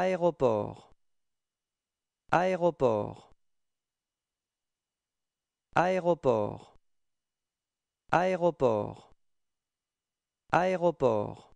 Aéroport Aéroport Aéroport Aéroport Aéroport